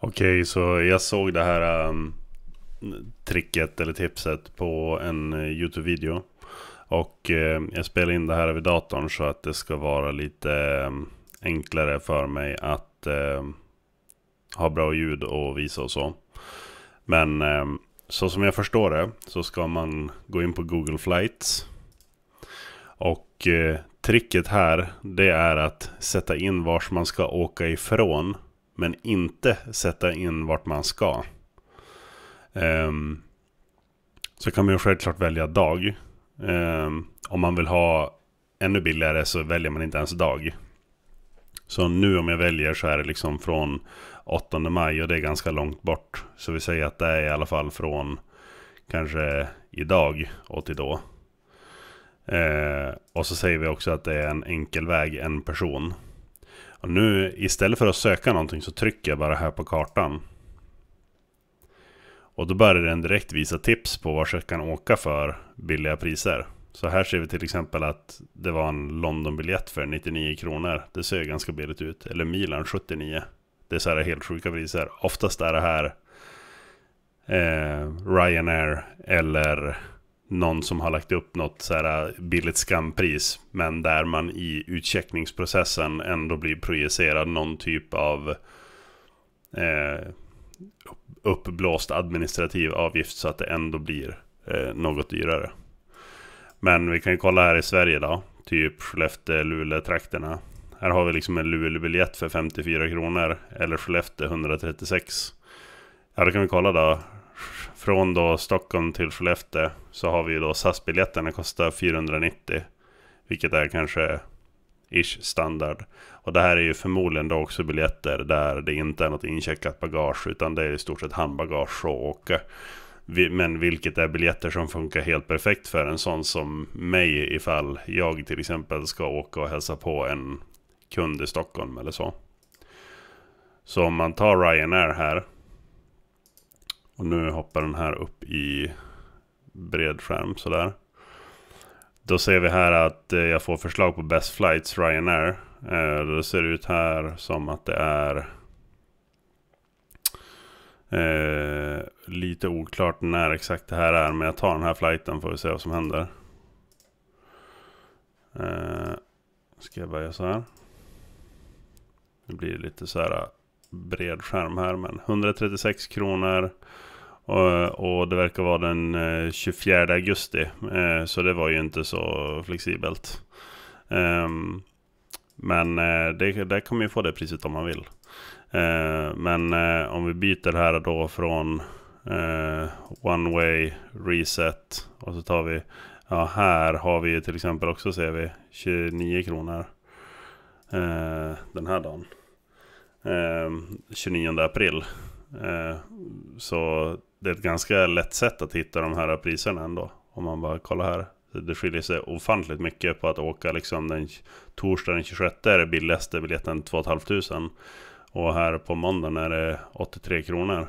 Okej, så jag såg det här um, tricket eller tipset på en eh, YouTube-video. Och eh, jag spelade in det här över datorn så att det ska vara lite eh, enklare för mig att eh, ha bra ljud och visa och så. Men um, så som jag förstår det så ska man gå in på Google Flights. Och eh, tricket här det är att sätta in vars man ska åka ifrån men inte sätta in vart man ska. Um, så kan man ju självklart välja dag. Um, om man vill ha ännu billigare så väljer man inte ens dag. Så nu om jag väljer så är det liksom från 8 maj och det är ganska långt bort. Så vi säger att det är i alla fall från kanske idag och till då. Eh, och så säger vi också att det är en enkel väg, en person. Och nu istället för att söka någonting så trycker jag bara här på kartan. Och då börjar den direkt visa tips på var jag kan åka för billiga priser. Så här ser vi till exempel att det var en Londonbiljett för 99 kronor. Det ser ganska billigt ut. Eller Milan 79. Det är så här helt sjuka priser. Oftast är det här eh, Ryanair eller någon som har lagt upp något så här äh, billigt skampris. Men där man i utcheckningsprocessen ändå blir projicerad någon typ av eh, uppblåst administrativ avgift så att det ändå blir eh, något dyrare. Men vi kan ju kolla här i Sverige då. Typ Skellefteå, Luleå, trakterna. Här har vi liksom en Luleå-biljett för 54 kronor. Eller Skellefteå 136. Ja, då kan vi kolla då från då Stockholm till Skellefteå så har vi ju då SAS-biljetterna kostar 490. Vilket är kanske ish standard. Och det här är ju förmodligen då också biljetter där det inte är något incheckat bagage utan det är i stort sett handbagage och åka. Men vilket är biljetter som funkar helt perfekt för en sån som mig ifall jag till exempel ska åka och hälsa på en kund i Stockholm eller så. Så om man tar Ryanair här och nu hoppar den här upp i bred skärm sådär. Då ser vi här att eh, jag får förslag på Best Flights Ryanair. Eh, Då ser det ut här som att det är Eh, lite oklart när exakt det här är, men jag tar den här flighten får vi se vad som händer. Eh, ska jag bara göra så här. Nu blir det lite så här bred skärm här. Men 136 kronor. Och, det verkar vara den 24 eh, augusti. Eh, så det var ju inte så flexibelt. Ehm, men eh, det, där kommer ju få det priset om man vill. Men om vi byter här då från One Way Reset. Och så tar vi, ja här har vi till exempel också ser vi 29 kronor. Den här dagen. 29 ehm, april. Ehm, så det är ett ganska lätt sätt att hitta de här priserna ändå. Om man bara kollar här. Det skiljer sig ofantligt mycket på att åka liksom den torsdag den 26 är det billigaste biljetten 2 500. Och här på måndagen är det 83 kronor.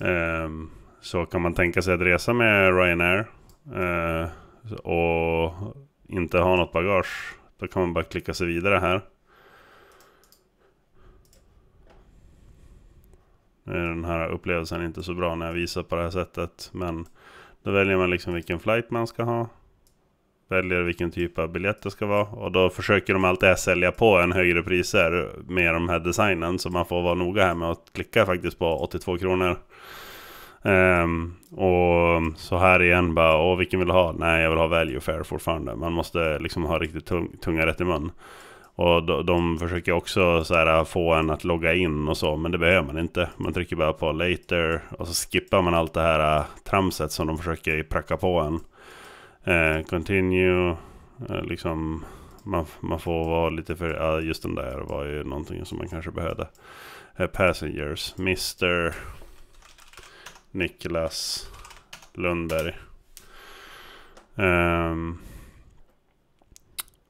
Ehm, så kan man tänka sig att resa med Ryanair eh, och inte ha något bagage. Då kan man bara klicka sig vidare här. Nu är den här upplevelsen inte så bra när jag visar på det här sättet. Men då väljer man liksom vilken flight man ska ha. Väljer vilken typ av biljett det ska vara. Och då försöker de alltid sälja på en högre priser med de här designen. Så man får vara noga här med att klicka faktiskt på 82 kronor. Um, och så här igen bara, åh vilken vill du ha? Nej jag vill ha value fair fortfarande. Man måste liksom ha riktigt tung, tunga rätt i mun. Och de, försöker också här, få en att logga in och så, men det behöver man inte. Man trycker bara på later och så skippar man allt det här äh, tramset som de försöker pracka på en. Eh, continue, eh, liksom man, man får vara lite för, ja, just den där var ju någonting som man kanske behövde. Eh, passengers, Mr. Niklas Lundberg. Ehm,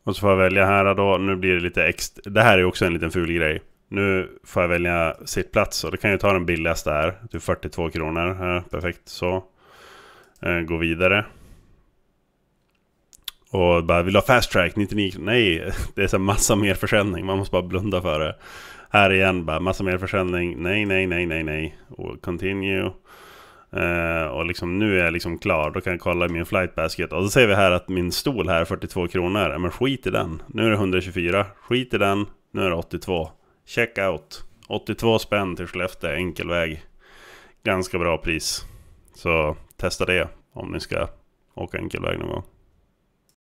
och så får jag välja här då, nu blir det lite extra. Det här är också en liten ful grej. Nu får jag välja sittplats och då kan jag ta den billigaste här. Typ 42 kronor. Ja, perfekt så. Eh, gå vidare. Och bara, vill du ha fast track 99? Nej, det är så massa mer försäljning. Man måste bara blunda för det. Här igen, bara massa mer försäljning. Nej, nej, nej, nej, nej. Och continue. Uh, och liksom nu är jag liksom klar, då kan jag kolla i min flight basket. Och så ser vi här att min stol här, 42 kronor, men skit i den. Nu är det 124, skit i den, nu är det 82. Check out. 82 spänn till Skellefteå, enkel väg. Ganska bra pris. Så testa det om ni ska åka enkel väg någon gång.